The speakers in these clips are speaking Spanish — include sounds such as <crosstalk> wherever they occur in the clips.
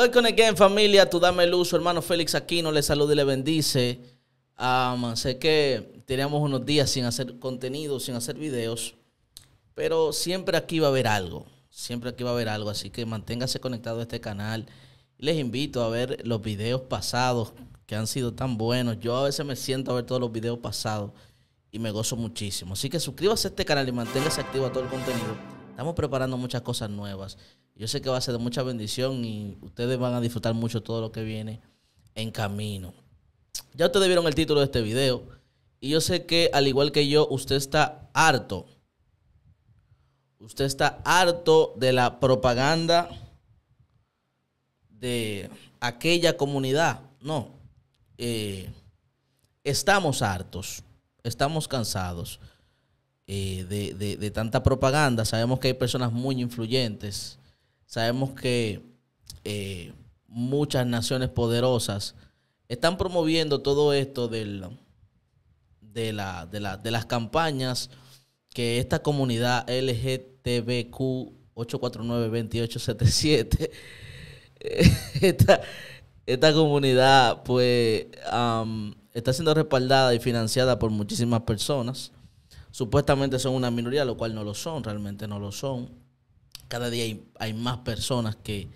Welcome again, familia. tú dame luz, uso, hermano Félix Aquino le saluda y le bendice. sé que teníamos unos días sin hacer contenido, sin hacer videos, pero siempre aquí va a haber algo. Siempre aquí va a haber algo, así que manténgase conectado a este canal. Les invito a ver los videos pasados que han sido tan buenos. Yo a veces me siento a ver todos los videos pasados y me gozo muchísimo. Así que suscríbase a este canal y manténgase activo a todo el contenido. Estamos preparando muchas cosas nuevas. Yo sé que va a ser de mucha bendición y ustedes van a disfrutar mucho todo lo que viene en camino. Ya ustedes vieron el título de este video y yo sé que al igual que yo, usted está harto. Usted está harto de la propaganda de aquella comunidad. No. Eh, estamos hartos. Estamos cansados eh, de tanta propaganda. Sabemos que hay personas muy influyentes Sabemos que eh, muchas naciones poderosas están promoviendo todo esto de, de, de las campañas que esta comunidad LGTBQ 849-2877, <laughs> esta, esta comunidad pues está siendo respaldada y financiada por muchísimas personas. Supuestamente son una minoría, lo cual no lo son, realmente no lo son cada día hay, más personas que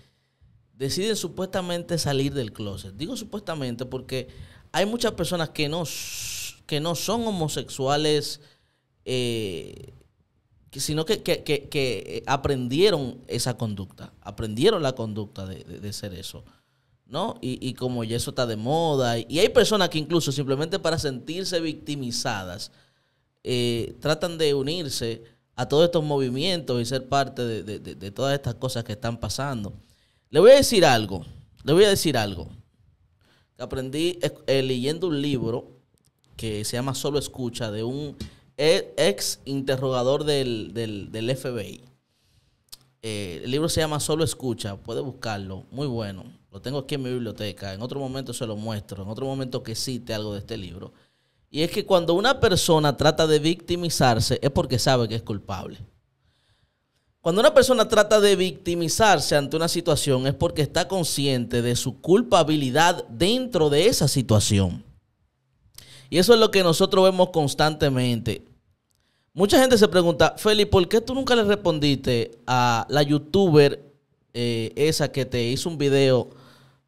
deciden supuestamente salir del closet. Digo supuestamente porque hay muchas personas que no, que no son homosexuales, eh, sino que, aprendieron esa conducta, aprendieron la conducta de, ser eso. ¿No? Y, como ya eso está de moda, y hay personas que incluso simplemente para sentirse victimizadas, eh, tratan de unirse a todos estos movimientos y ser parte de, todas estas cosas que están pasando. Le voy a decir algo, le voy a decir algo. Que aprendí eh, leyendo un libro que se llama Solo Escucha de un e, ex interrogador del, FBI. Eh, el libro se llama Solo Escucha, puede buscarlo, muy bueno. Lo tengo aquí en mi biblioteca. En otro momento se lo muestro, en otro momento que cite algo de este libro. Y es que cuando una persona trata de victimizarse es porque sabe que es culpable. Cuando una persona trata de victimizarse ante una situación es porque está consciente de su culpabilidad dentro de esa situación. Y eso es lo que nosotros vemos constantemente. Mucha gente se pregunta, Feli, ¿por qué tú nunca le respondiste a la youtuber eh, esa que te hizo un video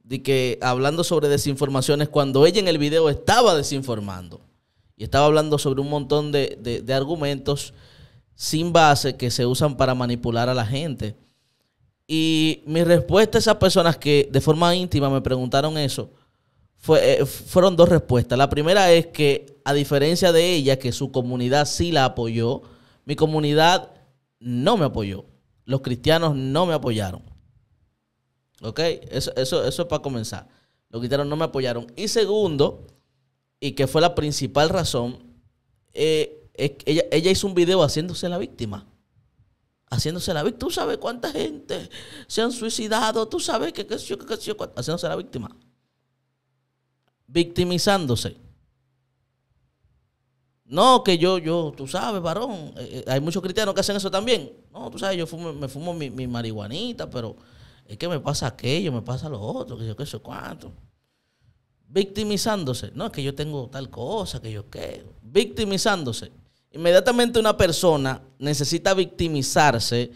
de que hablando sobre desinformaciones cuando ella en el video estaba desinformando? y estaba hablando sobre un montón de, argumentos sin base que se usan para manipular a la gente. Y mi respuesta a esas personas que de forma íntima me preguntaron eso eh, fueron dos respuestas. La primera es que, a diferencia de ella, que su comunidad sí la apoyó, mi comunidad no me apoyó. Los cristianos no me apoyaron. ¿Ok? Eso, eso, eso es para comenzar. Los cristianos no me apoyaron. Y segundo, y que fue la principal razón, eh, ella, ella, hizo un video haciéndose la víctima. Haciéndose la víctima. Tú sabes cuánta gente se han suicidado. Tú sabes que qué yo, qué yo, haciéndose la víctima. Victimizándose. No, que yo, yo, tú sabes, varón. Eh, eh, hay muchos cristianos que hacen eso también. No, tú sabes, yo fumo, me fumo mi, mi marihuanita, pero es que me pasa aquello, me pasa lo otro, que yo qué sé cuánto victimizándose. No, es que yo tengo tal cosa, que yo qué. Victimizándose. Inmediatamente una persona necesita victimizarse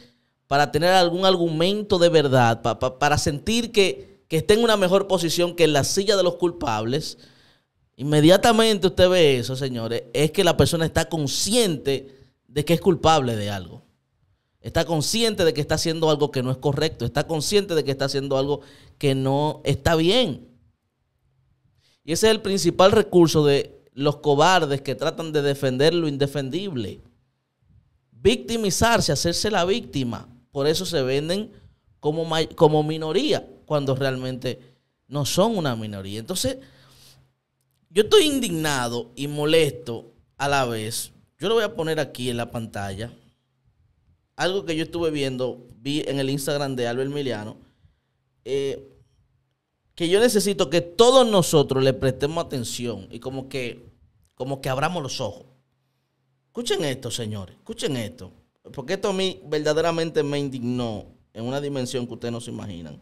para tener algún argumento de verdad, para sentir que, que está en una mejor posición que en la silla de los culpables. Inmediatamente usted ve eso, señores, es que la persona está consciente de que es culpable de algo. Está consciente de que está haciendo algo que no es correcto. Está consciente de que está haciendo algo que no está bien. Y ese es el principal recurso de los cobardes que tratan de defender lo indefendible. Victimizarse, hacerse la víctima. Por eso se venden como, como minoría, cuando realmente no son una minoría. Entonces, yo estoy indignado y molesto a la vez. Yo lo voy a poner aquí en la pantalla. Algo que yo estuve viendo, vi en el Instagram de Albert Miliano. Eh, que yo necesito que todos nosotros le prestemos atención y como que, como que abramos los ojos. Escuchen esto, señores, escuchen esto, porque esto a mí verdaderamente me indignó en una dimensión que ustedes no se imaginan.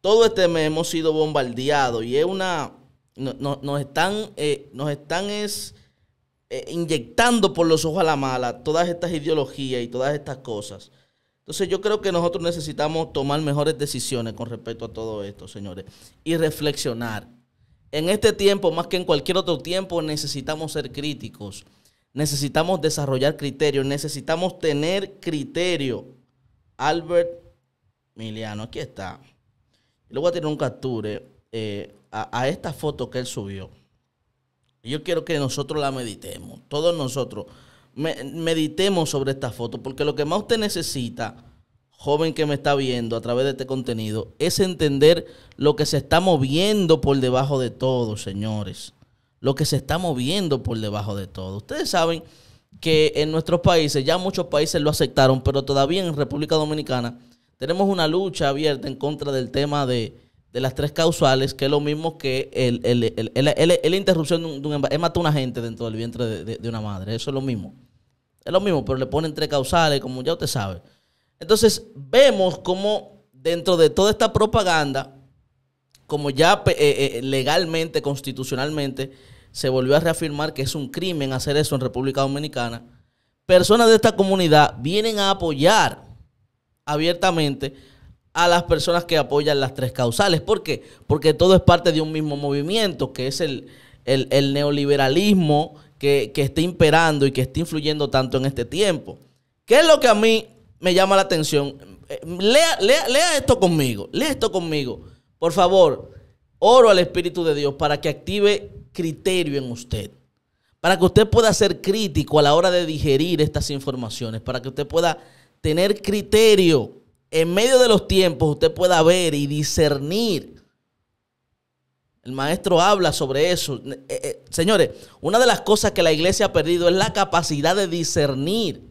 Todo este mes hemos sido bombardeados y es una... No, nos están, eh, nos están es, eh, inyectando por los ojos a la mala todas estas ideologías y todas estas cosas. Entonces yo creo que nosotros necesitamos tomar mejores decisiones con respecto a todo esto, señores, y reflexionar. En este tiempo, más que en cualquier otro tiempo, necesitamos ser críticos, necesitamos desarrollar criterios, necesitamos tener criterio. Albert Miliano, aquí está. Le voy a tener un capture eh, a, a esta foto que él subió. Yo quiero que nosotros la meditemos, todos nosotros meditemos sobre esta foto, porque lo que más usted necesita, joven que me está viendo a través de este contenido, es entender lo que se está moviendo por debajo de todo, señores. Lo que se está moviendo por debajo de todo. Ustedes saben que en nuestros países, ya muchos países lo aceptaron, pero todavía en República Dominicana tenemos una lucha abierta en contra del tema de de las tres causales, que es lo mismo que el, la interrupción de un, de un embarazo. a una gente dentro del vientre de, una madre. Eso es lo mismo. Es lo mismo, pero le ponen tres causales, como ya usted sabe. Entonces, vemos como dentro de toda esta propaganda, como ya eh, eh, legalmente, constitucionalmente, se volvió a reafirmar que es un crimen hacer eso en República Dominicana, personas de esta comunidad vienen a apoyar abiertamente a las personas que apoyan las tres causales. ¿Por qué? Porque todo es parte de un mismo movimiento, que es el, neoliberalismo que, que está imperando y que está influyendo tanto en este tiempo. ¿Qué es lo que a mí me llama la atención? Eh, lea, lea esto conmigo, lea esto conmigo. Por favor, oro al Espíritu de Dios para que active criterio en usted para que usted pueda ser crítico a la hora de digerir estas informaciones, para que usted pueda tener criterio en medio de los tiempos usted pueda ver y discernir. El maestro habla sobre eso. Eh, eh, señores, una de las cosas que la iglesia ha perdido es la capacidad de discernir.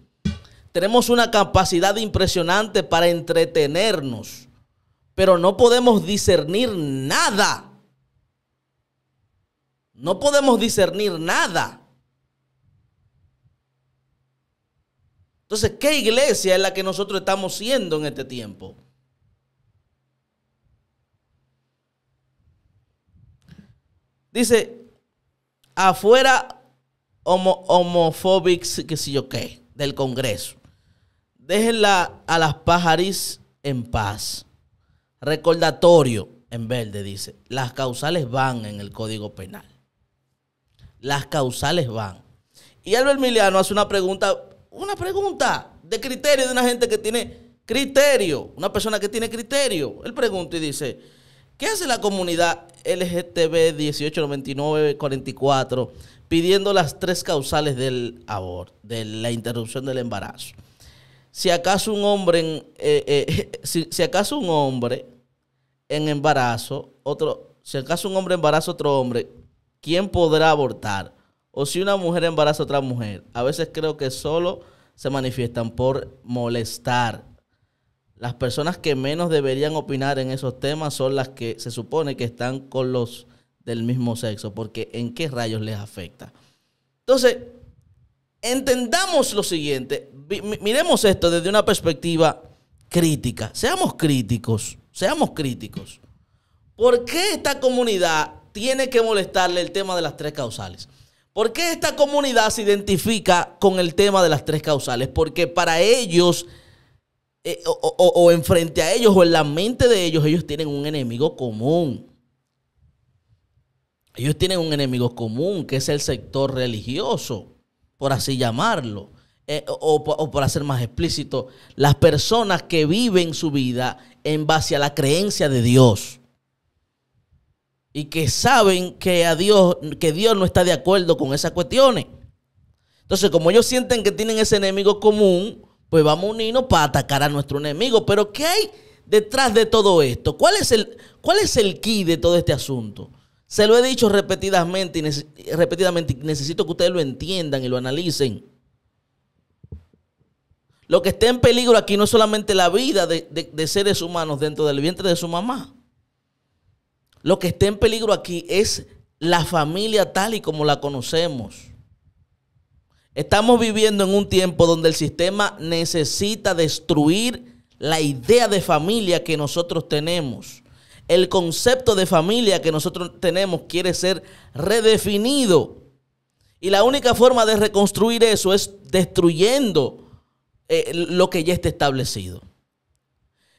Tenemos una capacidad impresionante para entretenernos, pero no podemos discernir nada. No podemos discernir nada. Entonces, ¿qué iglesia es la que nosotros estamos siendo en este tiempo? Dice, afuera homo, homofóbicos, que yo qué, del Congreso. Déjenla a las pajaris en paz. Recordatorio, en verde dice, las causales van en el Código Penal. Las causales van. Y Albert Miliano hace una pregunta una pregunta de criterio de una gente que tiene criterio, una persona que tiene criterio. Él pregunta y dice, ¿qué hace la comunidad LGTB 189944 pidiendo las tres causales del aborto, de la interrupción del embarazo? Si acaso un hombre, en, eh, eh, <laughs> si, acaso un hombre en embarazo, otro, si acaso un hombre embaraza a otro hombre, ¿quién podrá abortar? o si una mujer embaraza a otra mujer, a veces creo que solo se manifiestan por molestar. Las personas que menos deberían opinar en esos temas son las que se supone que están con los del mismo sexo, porque en qué rayos les afecta. Entonces, entendamos lo siguiente, miremos esto desde una perspectiva crítica, seamos críticos, seamos críticos. ¿Por qué esta comunidad tiene que molestarle el tema de las tres causales? ¿Por qué esta comunidad se identifica con el tema de las tres causales? Porque para ellos, eh, o, en frente a ellos, o en la mente de ellos, ellos tienen un enemigo común. Ellos tienen un enemigo común, que es el sector religioso, por así llamarlo. Eh, o, por hacer hacer más explícito, las personas que viven su vida en base a la creencia de Dios y que saben que a Dios, que Dios no está de acuerdo con esas cuestiones. Entonces, como ellos sienten que tienen ese enemigo común, pues vamos a unirnos para atacar a nuestro enemigo. Pero, ¿qué hay detrás de todo esto? ¿Cuál es el, cuál es el key de todo este asunto? Se lo he dicho repetidamente y repetidamente, necesito que ustedes lo entiendan y lo analicen. Lo que está en peligro aquí no es solamente la vida de seres humanos dentro del vientre de su mamá, lo que está en peligro aquí es la familia tal y como la conocemos. Estamos viviendo en un tiempo donde el sistema necesita destruir la idea de familia que nosotros tenemos. El concepto de familia que nosotros tenemos quiere ser redefinido. Y la única forma de reconstruir eso es destruyendo eh, lo que ya está establecido.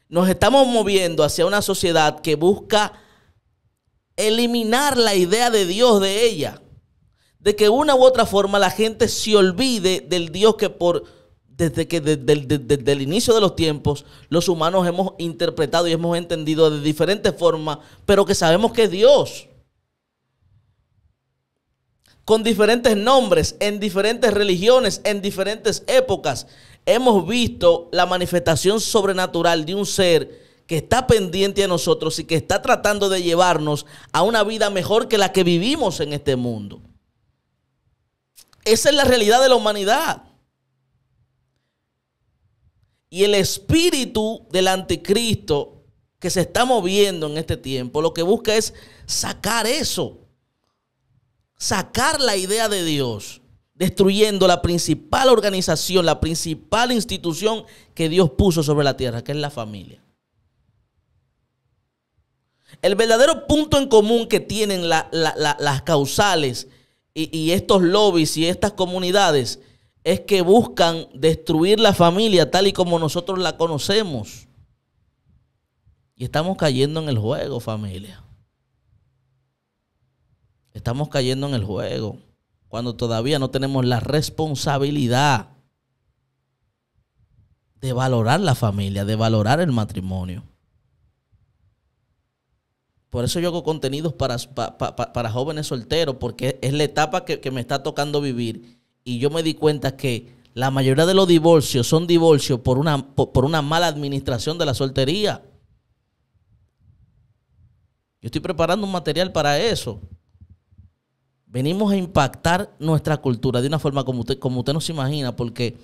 Nos estamos moviendo hacia una sociedad que busca eliminar la idea de Dios de ella. De que una u otra forma la gente se olvide del Dios que por desde que desde, desde, el inicio de los tiempos los humanos hemos interpretado y hemos entendido de diferentes formas, pero que sabemos que es Dios. Con diferentes nombres, en diferentes religiones, en diferentes épocas, hemos visto la manifestación sobrenatural de un ser que está pendiente de nosotros y que está tratando de llevarnos a una vida mejor que la que vivimos en este mundo. Esa es la realidad de la humanidad. Y el espíritu del anticristo que se está moviendo en este tiempo, lo que busca es sacar eso, sacar la idea de Dios, destruyendo la principal organización, la principal institución que Dios puso sobre la tierra, que es la familia. El verdadero punto en común que tienen las causales y, estos lobbies y estas comunidades es que buscan destruir la familia tal y como nosotros la conocemos. Y estamos cayendo en el juego, familia. Estamos cayendo en el juego cuando todavía no tenemos la responsabilidad de valorar la familia, de valorar el matrimonio. Por eso yo hago contenidos para, para jóvenes solteros, porque es la etapa que, me está tocando vivir. Y yo me di cuenta que la mayoría de los divorcios son divorcios por una, una mala administración de la soltería. Yo estoy preparando un material para eso. Venimos a impactar nuestra cultura de una forma como usted, como usted no se imagina, porque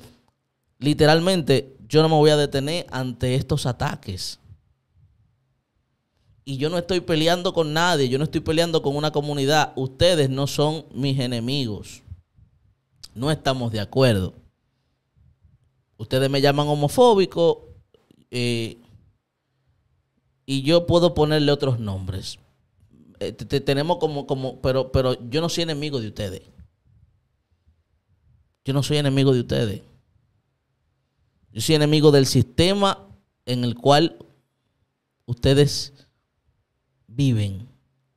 literalmente yo no me voy a detener ante estos ataques y yo no estoy peleando con nadie, yo no estoy peleando con una comunidad. Ustedes no son mis enemigos. No estamos de acuerdo. Ustedes me llaman homofóbico eh, y yo puedo ponerle otros nombres. Eh, tenemos como, como, pero, pero yo no soy enemigo de ustedes. Yo no soy enemigo de ustedes. Yo soy enemigo del sistema en el cual ustedes viven,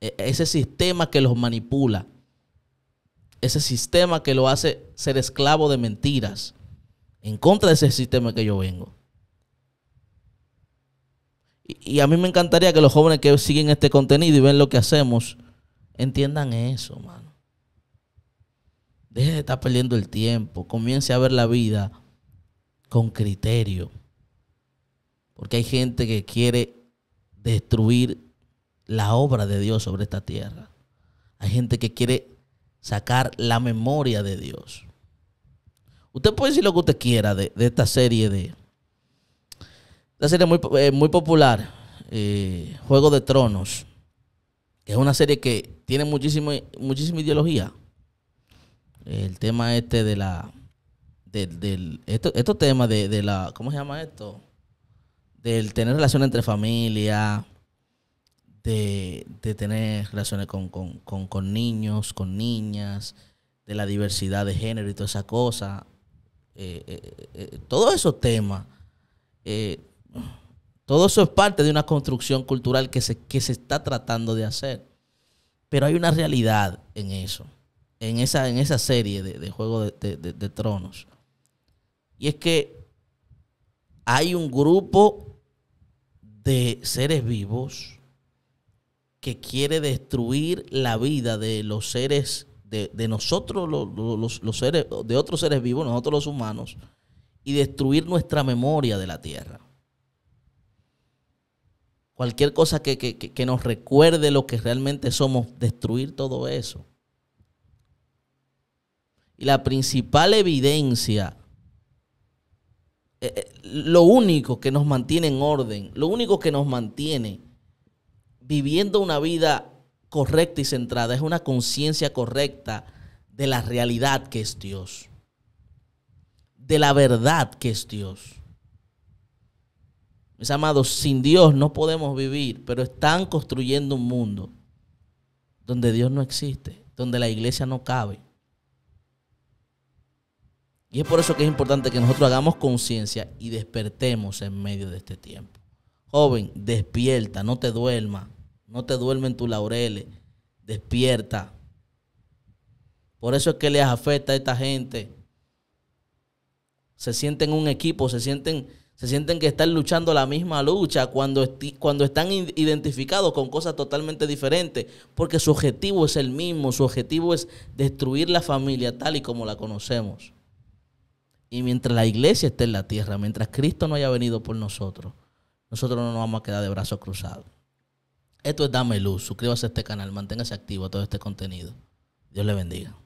e, ese sistema que los manipula, ese sistema que lo hace ser esclavo de mentiras, en contra de ese sistema que yo vengo. Y, a mí me encantaría que los jóvenes que siguen este contenido y ven lo que hacemos, entiendan eso, mano. Deje de estar perdiendo el tiempo, comience a ver la vida con criterio. Porque hay gente que quiere destruir la obra de Dios sobre esta tierra. Hay gente que quiere sacar la memoria de Dios. Usted puede decir lo que usted quiera de, esta serie de... Esta serie muy, eh, muy popular, eh, Juego de Tronos, que es una serie que tiene muchísima ideología. El tema este de la... Del, del, esto, estos temas de, de la... ¿Cómo se llama esto? Del tener relación entre familia, de, tener relaciones con, niños, con niñas, de la diversidad de género y toda esa cosa. Eh, eh, eh, todos esos temas, todo eso es parte de una construcción cultural que se, que se está tratando de hacer. Pero hay una realidad en eso, en esa, en esa serie de, de Juego de, de Tronos. Y es que hay un grupo de seres vivos que quiere destruir la vida de los seres, de, nosotros, los, seres, de otros seres vivos, nosotros los humanos, y destruir nuestra memoria de la tierra. Cualquier cosa que, que, que nos recuerde lo que realmente somos, destruir todo eso. Y la principal evidencia eh, eh, lo único que nos mantiene en orden, lo único que nos mantiene viviendo una vida correcta y centrada, es una conciencia correcta de la realidad que es Dios, de la verdad que es Dios. Mis amados, sin Dios no podemos vivir, pero están construyendo un mundo donde Dios no existe, donde la iglesia no cabe. Y es por eso que es importante que nosotros hagamos conciencia y despertemos en medio de este tiempo. Joven, despierta, no te duermas. No te duerme en tus laureles. Despierta. Por eso es que les afecta a esta gente. Se sienten un equipo, se sienten, se sienten que están luchando la misma lucha cuando, cuando están identificados con cosas totalmente diferentes, porque su objetivo es el mismo, su objetivo es destruir la familia tal y como la conocemos. Y mientras la iglesia esté en la tierra, mientras Cristo no haya venido por nosotros, nosotros no nos vamos a quedar de brazos cruzados. Esto es Dame Luz. Suscríbase a este canal, manténgase activo a todo este contenido. Dios le bendiga.